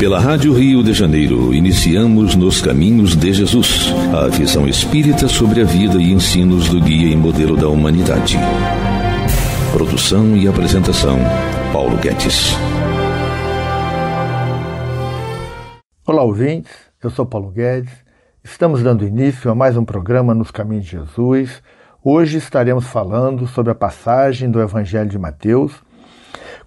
Pela Rádio Rio de Janeiro, iniciamos Nos Caminhos de Jesus, a visão espírita sobre a vida e ensinos do guia e modelo da humanidade. Produção e apresentação, Paulo Guedes. Olá, ouvintes. Eu sou Paulo Guedes. Estamos dando início a mais um programa Nos Caminhos de Jesus. Hoje estaremos falando sobre a passagem do Evangelho de Mateus,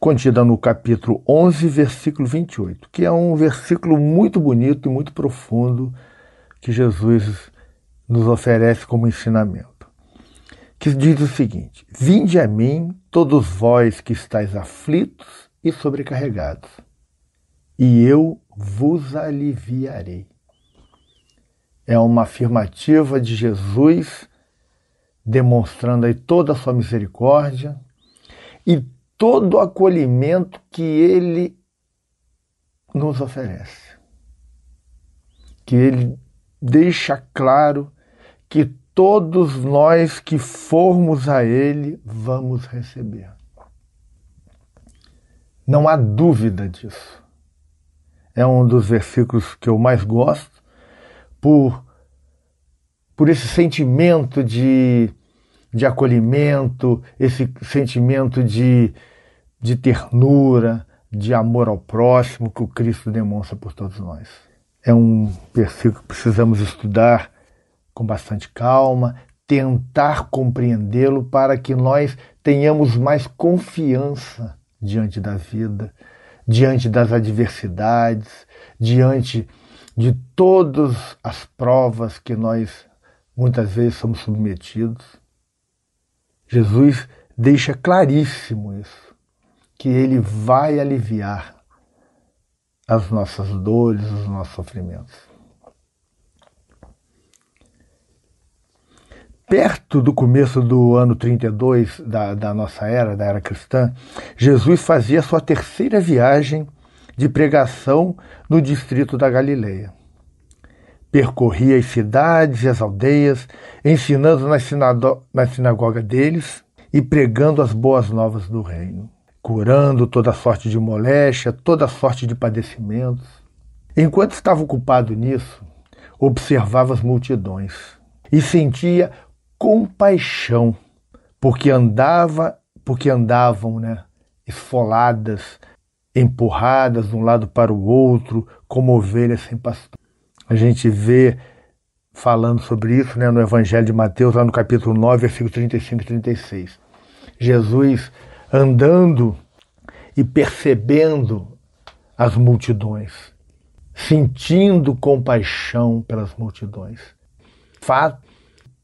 contida no capítulo 11, versículo 28, que é um versículo muito bonito e muito profundo que Jesus nos oferece como ensinamento. Que diz o seguinte: Vinde a mim, todos vós que estáis aflitos e sobrecarregados, e eu vos aliviarei. É uma afirmativa de Jesus demonstrando aí toda a sua misericórdia e todo o acolhimento que Ele nos oferece. Que Ele deixa claro que todos nós que formos a Ele vamos receber. Não há dúvida disso. É um dos versículos que eu mais gosto por, por esse sentimento de de acolhimento, esse sentimento de, de ternura, de amor ao próximo que o Cristo demonstra por todos nós. É um versículo que precisamos estudar com bastante calma, tentar compreendê-lo para que nós tenhamos mais confiança diante da vida, diante das adversidades, diante de todas as provas que nós muitas vezes somos submetidos Jesus deixa claríssimo isso, que ele vai aliviar as nossas dores, os nossos sofrimentos. Perto do começo do ano 32 da, da nossa era, da era cristã, Jesus fazia sua terceira viagem de pregação no distrito da Galileia. Percorria as cidades e as aldeias, ensinando na, na sinagoga deles e pregando as boas novas do reino, curando toda sorte de moléstia, toda sorte de padecimentos. Enquanto estava ocupado nisso, observava as multidões e sentia compaixão porque andava, porque andavam, né, esfoladas, empurradas de um lado para o outro, como ovelhas sem pastor. A gente vê falando sobre isso né, no Evangelho de Mateus, lá no capítulo 9, versículo 35 e 36. Jesus andando e percebendo as multidões, sentindo compaixão pelas multidões. Fato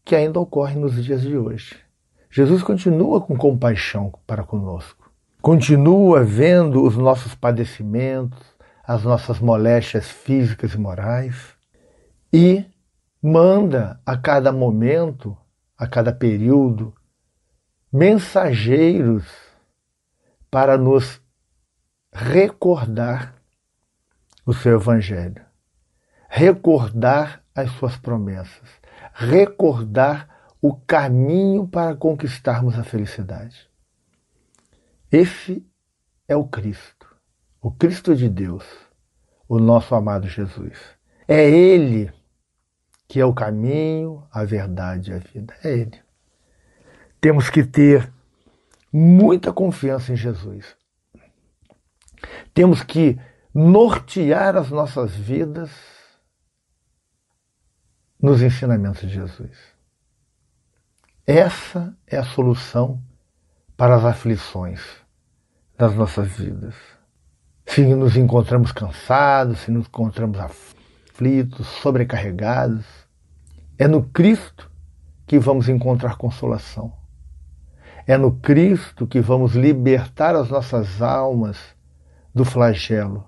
que ainda ocorre nos dias de hoje. Jesus continua com compaixão para conosco, continua vendo os nossos padecimentos, as nossas moléstias físicas e morais e manda a cada momento, a cada período, mensageiros para nos recordar o seu Evangelho, recordar as suas promessas, recordar o caminho para conquistarmos a felicidade. Esse é o Cristo o Cristo de Deus, o nosso amado Jesus. É Ele que é o caminho, a verdade e a vida. É Ele. Temos que ter muita confiança em Jesus. Temos que nortear as nossas vidas nos ensinamentos de Jesus. Essa é a solução para as aflições das nossas vidas se nos encontramos cansados, se nos encontramos aflitos, sobrecarregados. É no Cristo que vamos encontrar consolação. É no Cristo que vamos libertar as nossas almas do flagelo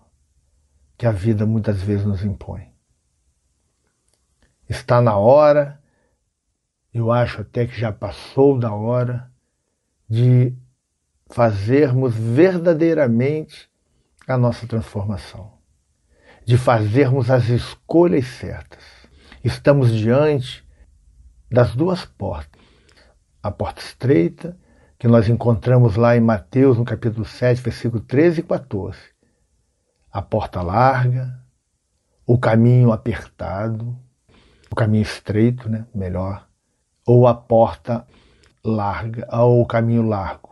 que a vida muitas vezes nos impõe. Está na hora, eu acho até que já passou da hora, de fazermos verdadeiramente a nossa transformação, de fazermos as escolhas certas. Estamos diante das duas portas: a porta estreita, que nós encontramos lá em Mateus, no capítulo 7, versículo 13 e 14, a porta larga, o caminho apertado, o caminho estreito, né? melhor, ou a porta larga, ou o caminho largo,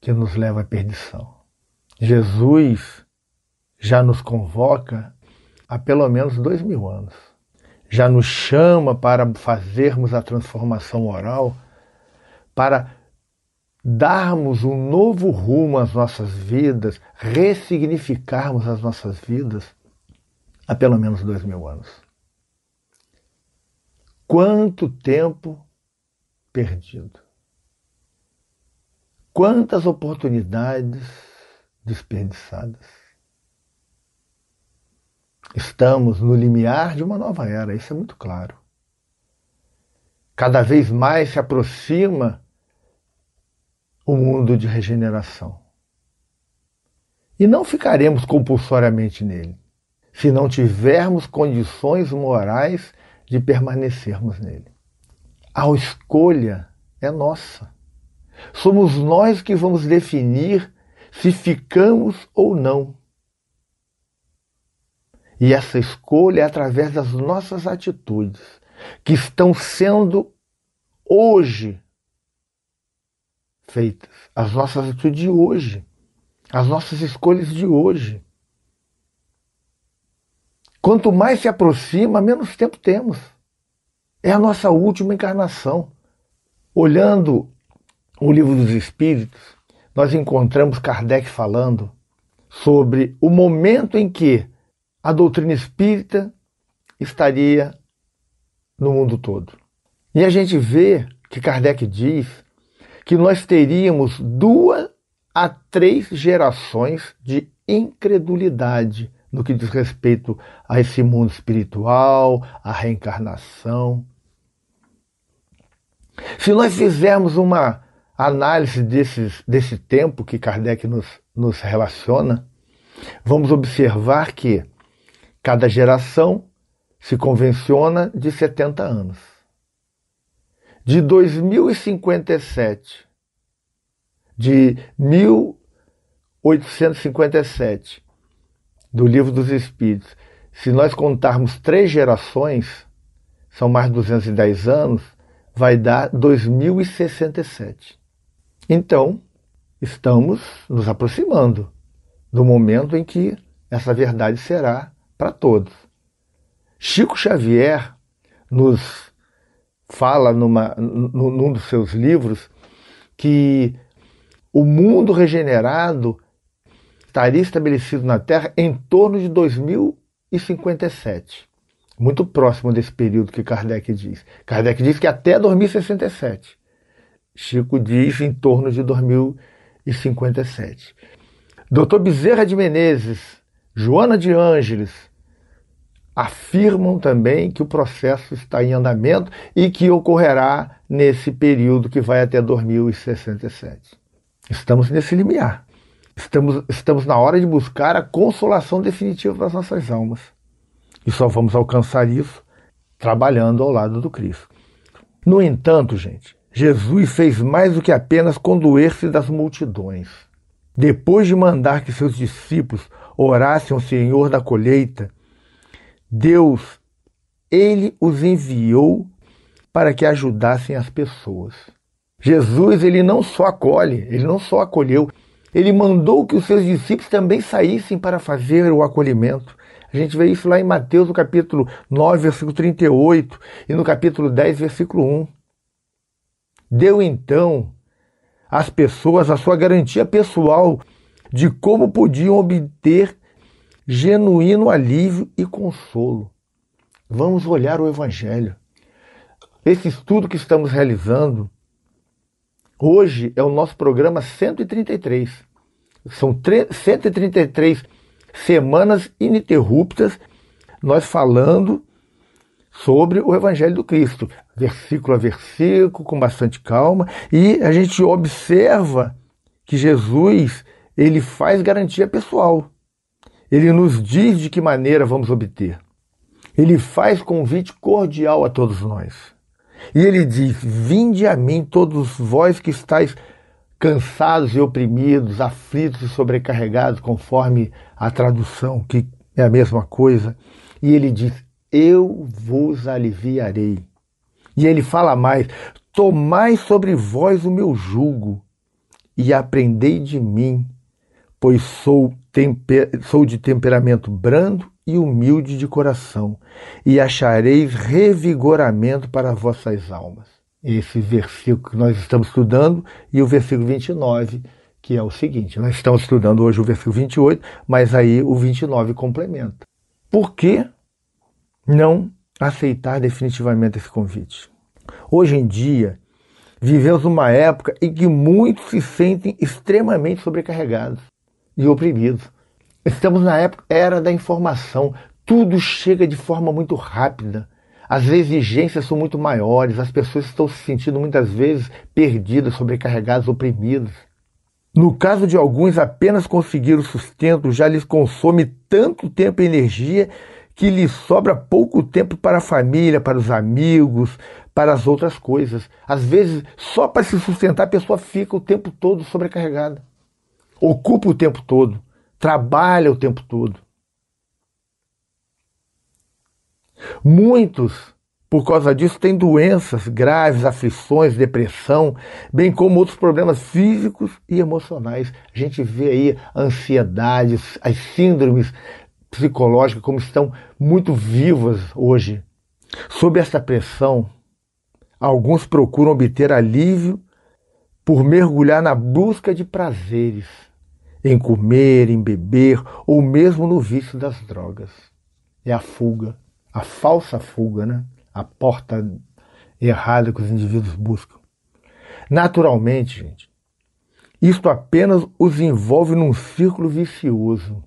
que nos leva à perdição. Jesus já nos convoca há pelo menos dois mil anos. Já nos chama para fazermos a transformação oral, para darmos um novo rumo às nossas vidas, ressignificarmos as nossas vidas há pelo menos dois mil anos. Quanto tempo perdido! Quantas oportunidades desperdiçadas! Estamos no limiar de uma nova era, isso é muito claro. Cada vez mais se aproxima o mundo de regeneração. E não ficaremos compulsoriamente nele, se não tivermos condições morais de permanecermos nele. A escolha é nossa. Somos nós que vamos definir se ficamos ou não e essa escolha é através das nossas atitudes, que estão sendo hoje feitas. As nossas atitudes de hoje. As nossas escolhas de hoje. Quanto mais se aproxima, menos tempo temos. É a nossa última encarnação. Olhando o livro dos Espíritos, nós encontramos Kardec falando sobre o momento em que a doutrina espírita estaria no mundo todo. E a gente vê que Kardec diz que nós teríamos duas a três gerações de incredulidade no que diz respeito a esse mundo espiritual, a reencarnação. Se nós fizermos uma análise desses, desse tempo que Kardec nos, nos relaciona, vamos observar que Cada geração se convenciona de 70 anos. De 2057, de 1857, do Livro dos Espíritos, se nós contarmos três gerações, são mais de 210 anos, vai dar 2067. Então, estamos nos aproximando do momento em que essa verdade será para todos. Chico Xavier nos fala numa, num dos seus livros que o mundo regenerado estaria estabelecido na Terra em torno de 2057, muito próximo desse período que Kardec diz. Kardec diz que até 2067. Chico diz em torno de 2057. Dr. Bezerra de Menezes, Joana de Ângeles afirmam também que o processo está em andamento e que ocorrerá nesse período que vai até 2067. Estamos nesse limiar. Estamos, estamos na hora de buscar a consolação definitiva das nossas almas. E só vamos alcançar isso trabalhando ao lado do Cristo. No entanto, gente, Jesus fez mais do que apenas condoer-se das multidões. Depois de mandar que seus discípulos orasse ao Senhor da colheita, Deus, ele os enviou para que ajudassem as pessoas. Jesus, ele não só acolhe, ele não só acolheu, ele mandou que os seus discípulos também saíssem para fazer o acolhimento. A gente vê isso lá em Mateus, no capítulo 9, versículo 38, e no capítulo 10, versículo 1. Deu então às pessoas a sua garantia pessoal de como podiam obter genuíno alívio e consolo. Vamos olhar o Evangelho. Esse estudo que estamos realizando hoje é o nosso programa 133. São 133 semanas ininterruptas nós falando sobre o Evangelho do Cristo, versículo a versículo, com bastante calma, e a gente observa que Jesus ele faz garantia pessoal. Ele nos diz de que maneira vamos obter. Ele faz convite cordial a todos nós. E ele diz: Vinde a mim, todos vós que estáis cansados e oprimidos, aflitos e sobrecarregados, conforme a tradução, que é a mesma coisa. E ele diz: Eu vos aliviarei. E ele fala mais: Tomai sobre vós o meu jugo e aprendei de mim, pois sou, sou de temperamento brando e humilde de coração, e achareis revigoramento para vossas almas. Esse versículo que nós estamos estudando e o versículo 29, que é o seguinte: nós estamos estudando hoje o versículo 28, mas aí o 29 complementa. Por que não aceitar definitivamente esse convite? Hoje em dia, vivemos uma época em que muitos se sentem extremamente sobrecarregados e oprimido. Estamos na época, era da informação. Tudo chega de forma muito rápida. As exigências são muito maiores, as pessoas estão se sentindo muitas vezes perdidas, sobrecarregadas, oprimidas. No caso de alguns, apenas conseguir o sustento já lhes consome tanto tempo e energia que lhes sobra pouco tempo para a família, para os amigos, para as outras coisas. Às vezes, só para se sustentar, a pessoa fica o tempo todo sobrecarregada ocupa o tempo todo, trabalha o tempo todo. Muitos, por causa disso, têm doenças graves, aflições, depressão, bem como outros problemas físicos e emocionais. A gente vê aí ansiedades, as síndromes psicológicas como estão muito vivas hoje. Sob essa pressão, alguns procuram obter alívio por mergulhar na busca de prazeres em comer, em beber ou mesmo no vício das drogas. É a fuga, a falsa fuga, né? a porta errada que os indivíduos buscam. Naturalmente, gente, isto apenas os envolve num círculo vicioso,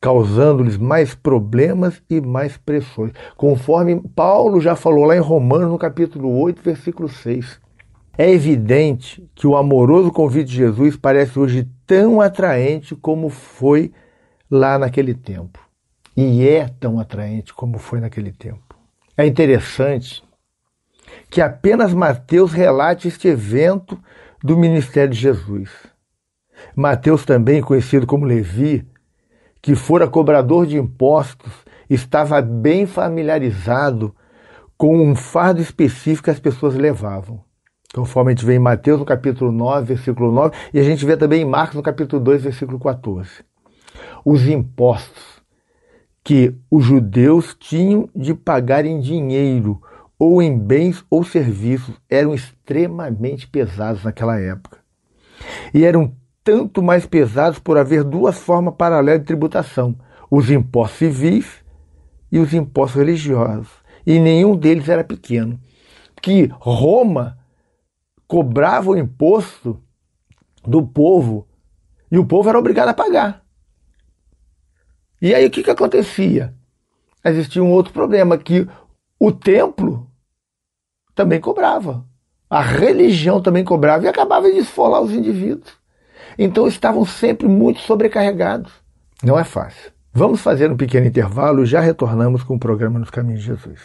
causando-lhes mais problemas e mais pressões, conforme Paulo já falou lá em Romanos, no capítulo 8, versículo 6. É evidente que o amoroso convite de Jesus parece hoje tão atraente como foi lá naquele tempo. E é tão atraente como foi naquele tempo. É interessante que apenas Mateus relate este evento do ministério de Jesus. Mateus, também conhecido como Levi, que fora cobrador de impostos, estava bem familiarizado com um fardo específico que as pessoas levavam. Conforme a gente vê em Mateus, no capítulo 9, versículo 9, e a gente vê também em Marcos, no capítulo 2, versículo 14. Os impostos que os judeus tinham de pagar em dinheiro ou em bens ou serviços eram extremamente pesados naquela época. E eram tanto mais pesados por haver duas formas paralelas de tributação: os impostos civis e os impostos religiosos. E nenhum deles era pequeno. Que Roma cobrava o imposto do povo e o povo era obrigado a pagar. E aí o que, que acontecia? Existia um outro problema, que o templo também cobrava. A religião também cobrava e acabava de esfolar os indivíduos. Então estavam sempre muito sobrecarregados. Não é fácil. Vamos fazer um pequeno intervalo, já retornamos com o programa Nos Caminhos de Jesus.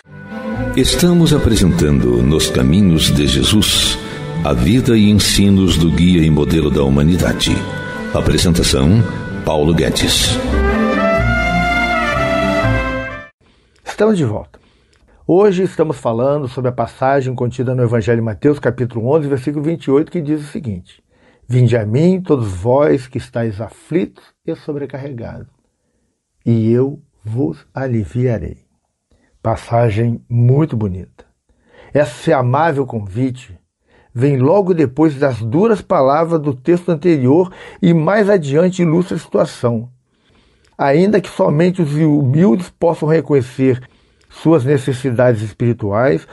Estamos apresentando Nos Caminhos de Jesus a vida e ensinos do guia e modelo da humanidade. Apresentação: Paulo Guedes. Estamos de volta. Hoje estamos falando sobre a passagem contida no Evangelho de Mateus, capítulo 11, versículo 28, que diz o seguinte: Vinde a mim, todos vós que estáis aflitos e sobrecarregados, e eu vos aliviarei. Passagem muito bonita. Esse amável convite vem logo depois das duras palavras do texto anterior e mais adiante ilustra a situação. Ainda que somente os humildes possam reconhecer suas necessidades espirituais,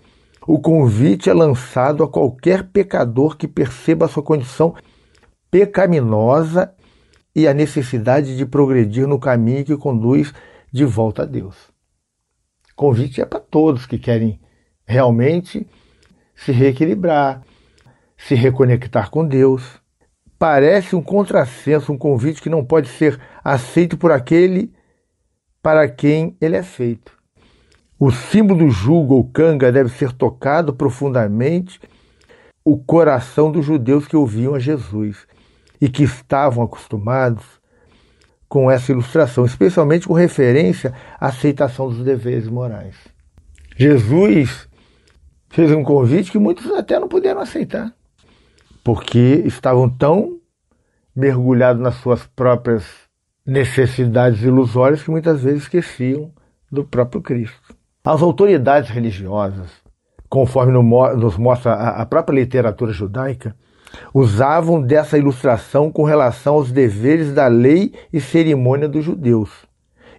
o convite é lançado a qualquer pecador que perceba a sua condição pecaminosa e a necessidade de progredir no caminho que conduz de volta a Deus. O convite é para todos que querem realmente se reequilibrar, se reconectar com Deus. Parece um contrassenso, um convite que não pode ser aceito por aquele para quem ele é feito. O símbolo do jugo ou canga deve ser tocado profundamente o coração dos judeus que ouviam a Jesus e que estavam acostumados com essa ilustração, especialmente com referência à aceitação dos deveres morais. Jesus fez um convite que muitos até não puderam aceitar porque estavam tão mergulhados nas suas próprias necessidades ilusórias que muitas vezes esqueciam do próprio Cristo. As autoridades religiosas, conforme nos mostra a própria literatura judaica, usavam dessa ilustração com relação aos deveres da lei e cerimônia dos judeus,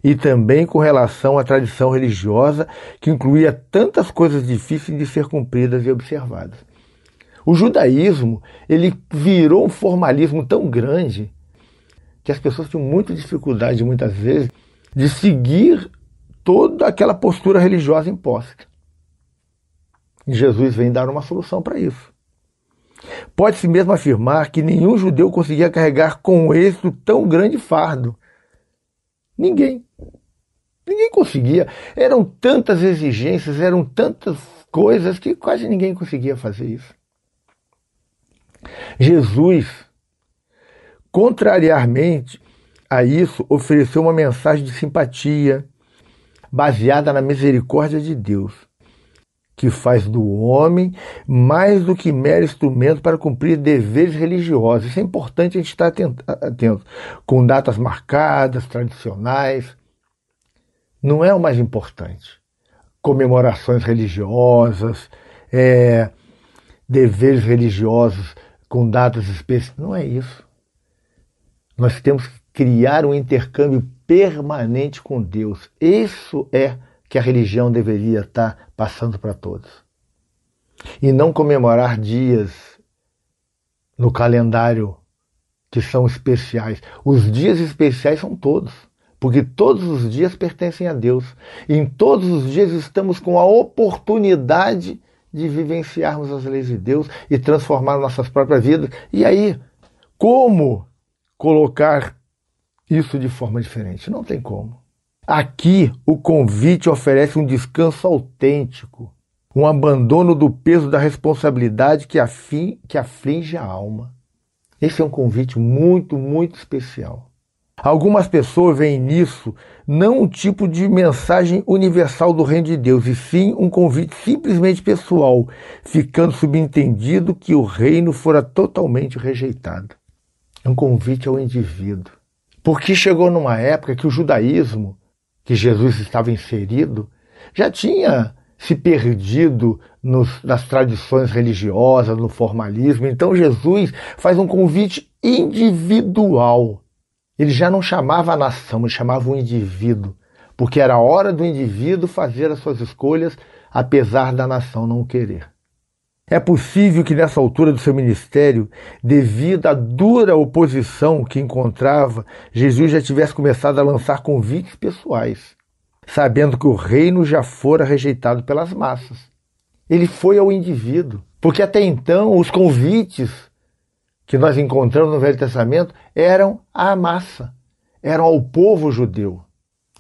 e também com relação à tradição religiosa que incluía tantas coisas difíceis de ser cumpridas e observadas. O judaísmo ele virou um formalismo tão grande que as pessoas tinham muita dificuldade, muitas vezes, de seguir toda aquela postura religiosa imposta. E Jesus vem dar uma solução para isso. Pode-se mesmo afirmar que nenhum judeu conseguia carregar com êxito tão grande fardo. Ninguém. Ninguém conseguia. Eram tantas exigências, eram tantas coisas que quase ninguém conseguia fazer isso. Jesus, contrariamente a isso, ofereceu uma mensagem de simpatia baseada na misericórdia de Deus, que faz do homem mais do que mero instrumento para cumprir deveres religiosos. Isso é importante a gente estar atento, com datas marcadas, tradicionais. Não é o mais importante. Comemorações religiosas, é, deveres religiosos com dados específicos. Não é isso. Nós temos que criar um intercâmbio permanente com Deus. Isso é que a religião deveria estar passando para todos. E não comemorar dias no calendário que são especiais. Os dias especiais são todos, porque todos os dias pertencem a Deus. E em todos os dias estamos com a oportunidade de de vivenciarmos as leis de Deus e transformar nossas próprias vidas. E aí, como colocar isso de forma diferente? Não tem como. Aqui, o convite oferece um descanso autêntico, um abandono do peso da responsabilidade que, afim, que aflige a alma. Esse é um convite muito, muito especial. Algumas pessoas veem nisso não um tipo de mensagem universal do reino de Deus, e sim um convite simplesmente pessoal, ficando subentendido que o reino fora totalmente rejeitado. É um convite ao indivíduo. Porque chegou numa época que o judaísmo, que Jesus estava inserido, já tinha se perdido nos, nas tradições religiosas, no formalismo. Então Jesus faz um convite individual ele já não chamava a nação, ele chamava o indivíduo, porque era hora do indivíduo fazer as suas escolhas, apesar da nação não querer. É possível que nessa altura do seu ministério, devido à dura oposição que encontrava, Jesus já tivesse começado a lançar convites pessoais, sabendo que o reino já fora rejeitado pelas massas. Ele foi ao indivíduo, porque até então os convites que nós encontramos no Velho Testamento eram à massa, eram ao povo judeu.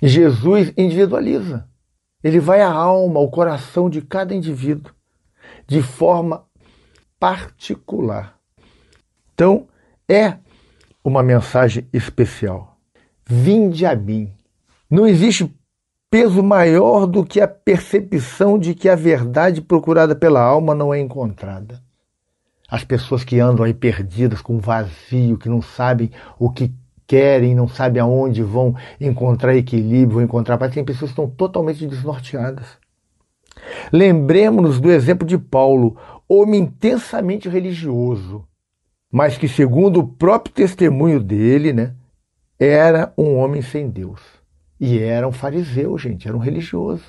E Jesus individualiza. Ele vai à alma, ao coração de cada indivíduo, de forma particular. Então, é uma mensagem especial. Vinde a mim. Não existe peso maior do que a percepção de que a verdade procurada pela alma não é encontrada as pessoas que andam aí perdidas, com vazio, que não sabem o que querem, não sabem aonde vão encontrar equilíbrio, vão encontrar paz. Tem pessoas que estão totalmente desnorteadas. Lembremos-nos do exemplo de Paulo, homem intensamente religioso, mas que, segundo o próprio testemunho dele, né, era um homem sem Deus. E era um fariseu, gente, era um religioso.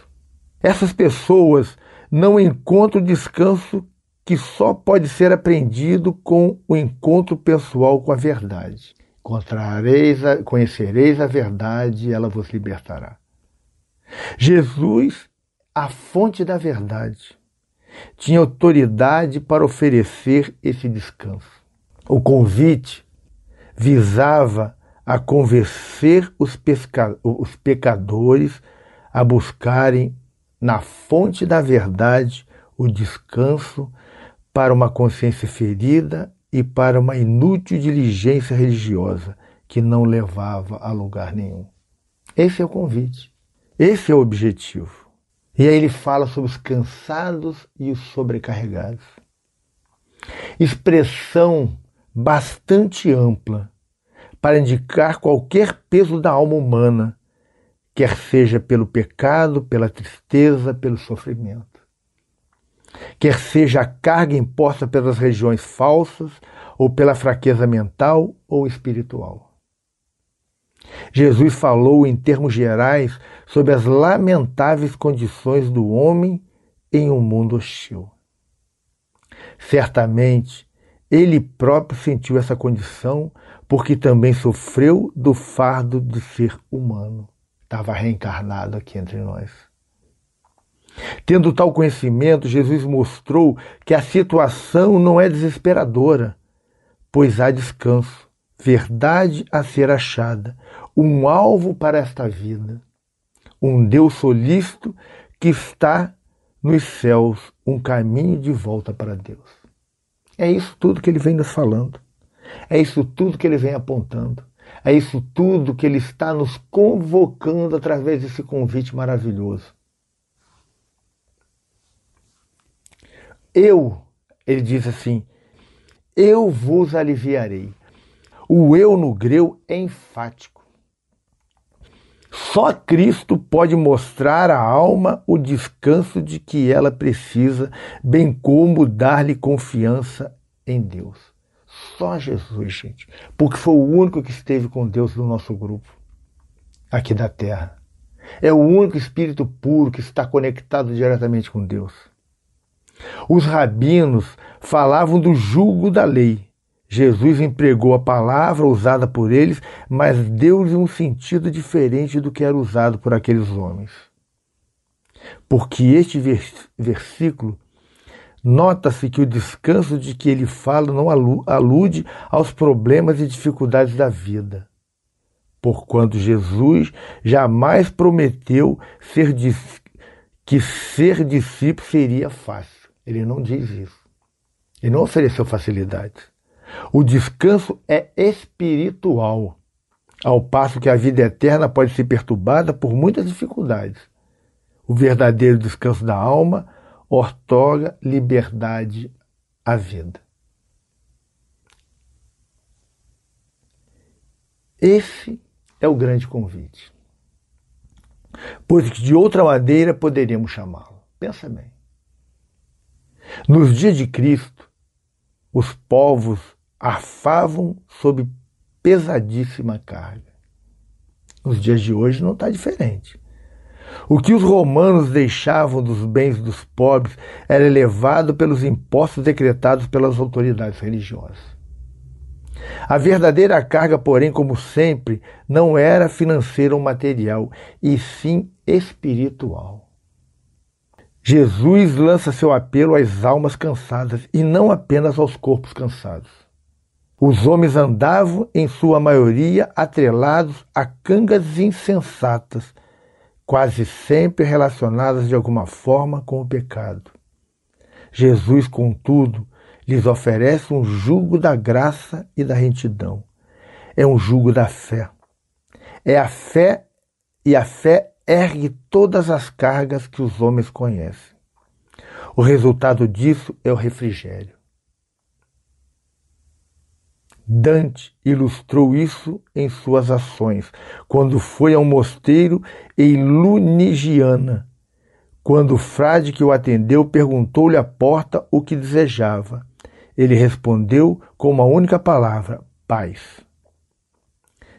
Essas pessoas não encontram o descanso que só pode ser aprendido com o encontro pessoal com a verdade. Encontrareis a, conhecereis a verdade e ela vos libertará. Jesus, a fonte da verdade, tinha autoridade para oferecer esse descanso. O convite visava a convencer os, pesca, os pecadores a buscarem na fonte da verdade o descanso para uma consciência ferida e para uma inútil diligência religiosa que não levava a lugar nenhum. Esse é o convite, esse é o objetivo. E aí ele fala sobre os cansados e os sobrecarregados. Expressão bastante ampla para indicar qualquer peso da alma humana, quer seja pelo pecado, pela tristeza, pelo sofrimento quer seja a carga imposta pelas regiões falsas ou pela fraqueza mental ou espiritual. Jesus falou em termos gerais sobre as lamentáveis condições do homem em um mundo hostil. Certamente, ele próprio sentiu essa condição porque também sofreu do fardo de ser humano. Estava reencarnado aqui entre nós. Tendo tal conhecimento, Jesus mostrou que a situação não é desesperadora, pois há descanso, verdade a ser achada, um alvo para esta vida, um Deus solícito que está nos céus, um caminho de volta para Deus. É isso tudo que ele vem nos falando, é isso tudo que ele vem apontando. É isso tudo que ele está nos convocando através desse convite maravilhoso. eu, ele diz assim, eu vos aliviarei. O eu no greu é enfático. Só Cristo pode mostrar à alma o descanso de que ela precisa, bem como dar-lhe confiança em Deus. Só Jesus, gente, porque foi o único que esteve com Deus no nosso grupo, aqui da terra. É o único espírito puro que está conectado diretamente com Deus. Os rabinos falavam do julgo da lei. Jesus empregou a palavra usada por eles, mas deu-lhe um sentido diferente do que era usado por aqueles homens. Porque este versículo nota-se que o descanso de que ele fala não alude aos problemas e dificuldades da vida. Porquanto Jesus jamais prometeu ser que ser discípulo seria fácil. Ele não diz isso. Ele não ofereceu facilidades. O descanso é espiritual, ao passo que a vida eterna pode ser perturbada por muitas dificuldades. O verdadeiro descanso da alma ortoga liberdade à vida. Esse é o grande convite. Pois de outra maneira poderíamos chamá-lo. Pensa bem. Nos dias de Cristo, os povos arfavam sob pesadíssima carga. Nos dias de hoje não está diferente. O que os romanos deixavam dos bens dos pobres era elevado pelos impostos decretados pelas autoridades religiosas. A verdadeira carga, porém, como sempre, não era financeira ou material, e sim espiritual. Jesus lança seu apelo às almas cansadas e não apenas aos corpos cansados. Os homens andavam, em sua maioria, atrelados a cangas insensatas, quase sempre relacionadas de alguma forma com o pecado. Jesus, contudo, lhes oferece um jugo da graça e da retidão. É um jugo da fé. É a fé e a fé ergue todas as cargas que os homens conhecem. O resultado disso é o refrigério. Dante ilustrou isso em suas ações, quando foi ao mosteiro em Lunigiana, quando o frade que o atendeu perguntou-lhe à porta o que desejava. Ele respondeu com uma única palavra: paz.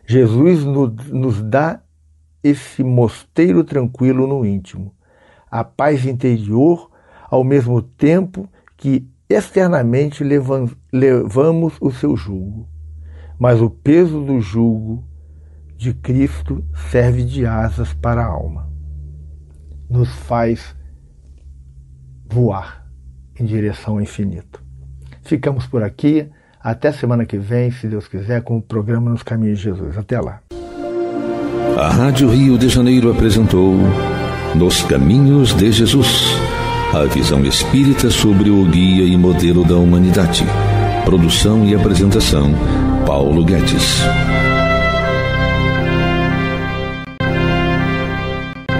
Jesus nos dá esse mosteiro tranquilo no íntimo, a paz interior, ao mesmo tempo que externamente levamos o seu jugo. Mas o peso do jugo de Cristo serve de asas para a alma, nos faz voar em direção ao infinito. Ficamos por aqui. Até semana que vem, se Deus quiser, com o programa Nos Caminhos de Jesus. Até lá a Rádio Rio de Janeiro apresentou Nos Caminhos de Jesus, a visão espírita sobre o guia e modelo da humanidade. Produção e apresentação, Paulo Guedes.